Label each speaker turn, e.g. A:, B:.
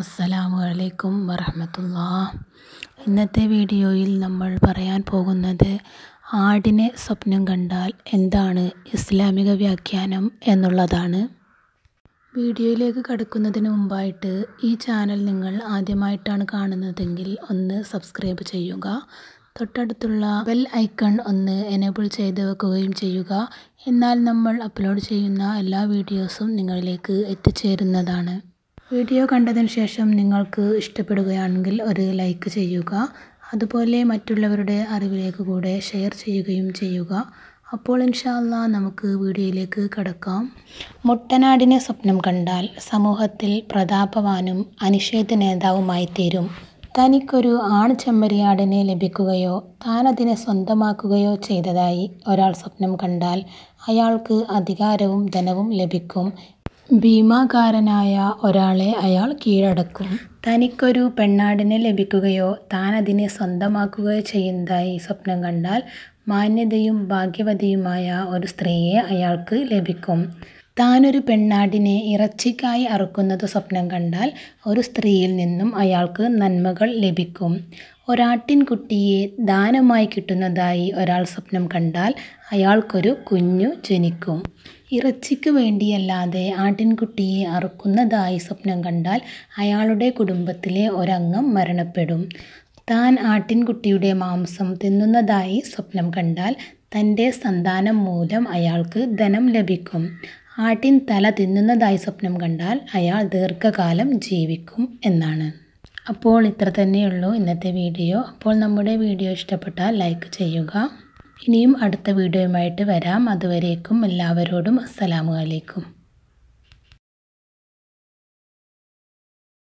A: അസ്സലാമു അലൈക്കും വറഹമത്തുള്ള ഇന്നത്തെ വീഡിയോയിൽ നമ്മൾ പറയാൻ പോകുന്നത് ആടിനെ സ്വപ്നം കണ്ടാൽ എന്താണ് ഇസ്ലാമിക വ്യാഖ്യാനം എന്നുള്ളതാണ് വീഡിയോയിലേക്ക് കടക്കുന്നതിന് മുമ്പായിട്ട് ഈ ചാനൽ നിങ്ങൾ ആദ്യമായിട്ടാണ് കാണുന്നതെങ്കിൽ ഒന്ന് സബ്സ്ക്രൈബ് ചെയ്യുക തൊട്ടടുത്തുള്ള ബെൽ ഐക്കൺ ഒന്ന് എനേബിൾ ചെയ്ത് വെക്കുകയും ചെയ്യുക എന്നാൽ നമ്മൾ അപ്ലോഡ് ചെയ്യുന്ന എല്ലാ വീഡിയോസും നിങ്ങളിലേക്ക് എത്തിച്ചേരുന്നതാണ് വീഡിയോ കണ്ടതിന് ശേഷം നിങ്ങൾക്ക് ഇഷ്ടപ്പെടുകയാണെങ്കിൽ ഒരു ലൈക്ക് ചെയ്യുക അതുപോലെ മറ്റുള്ളവരുടെ അറിവിലേക്ക് കൂടെ ഷെയർ ചെയ്യുകയും ചെയ്യുക അപ്പോൾ ഇൻഷാല്ല നമുക്ക് വീഡിയോയിലേക്ക് കടക്കാം മുട്ടനാടിനെ സ്വപ്നം കണ്ടാൽ സമൂഹത്തിൽ പ്രതാപവാനും അനിഷേധ നേതാവുമായി തീരും തനിക്കൊരു ആൺചെമ്മരിയാടിനെ ലഭിക്കുകയോ താനതിനെ സ്വന്തമാക്കുകയോ ചെയ്തതായി ഒരാൾ സ്വപ്നം കണ്ടാൽ അയാൾക്ക് അധികാരവും ധനവും ലഭിക്കും ഭീമാകാരനായ ഒരാളെ അയാൾ കീഴടക്കും. തനിക്കൊരു പെണ്ണാടിനെ ലഭിക്കുകയോ താൻ അതിനെ സ്വന്തമാക്കുകയോ ചെയ്യുന്നതായി സ്വപ്നം കണ്ടാൽ മാന്യതയും ഭാഗ്യവതിയുമായ ഒരു സ്ത്രീയെ അയാൾക്ക് ലഭിക്കും. താനൊരു പെണ്ണാടിനെ ഇറച്ചിക്കായി അറുക്കുന്നത് സ്വപ്നം കണ്ടാൽ ഒരു സ്ത്രീയിൽ നിന്നും അയാൾക്ക് നന്മകൾ ലഭിക്കും. ഒരാട്ടിൻകുട്ടിയെ ദാനമായി കിട്ടുന്നതായി ഒരാൾ സ്വപ്നം കണ്ടാൽ അയാൾക്കൊരു കുഞ്ഞു ജനിക്കും. ഇറച്ചിക്ക് വേണ്ടിയല്ലാതെ ആട്ടിൻകുട്ടിയെ അറുക്കുന്നതായി സ്വപ്നം കണ്ടാൽ അയാളുടെ കുടുംബത്തിലെ ഒരംഗം മരണപ്പെടും. താൻ ആട്ടിൻകുട്ടിയുടെ മാംസം തിന്നുന്നതായി സ്വപ്നം കണ്ടാൽ തൻ്റെ സന്താനം മൂലം അയാൾക്ക് ധനം ലഭിക്കും. ആട്ടിൻ തല തിന്നുന്നതായി സ്വപ്നം കണ്ടാൽ അയാൾ ദീർഘകാലം ജീവിക്കും എന്നാണ് അപ്പോൾ ഇത്ര തന്നെയുള്ളൂ ഇന്നത്തെ വീഡിയോ അപ്പോൾ നമ്മുടെ വീഡിയോ ഇഷ്ടപ്പെട്ടാൽ ലൈക്ക് ചെയ്യുക ഇനിയും അടുത്ത വീഡിയോയുമായിട്ട് വരാം അതുവരേക്കും എല്ലാവരോടും അസ്സലാമു അലൈക്കും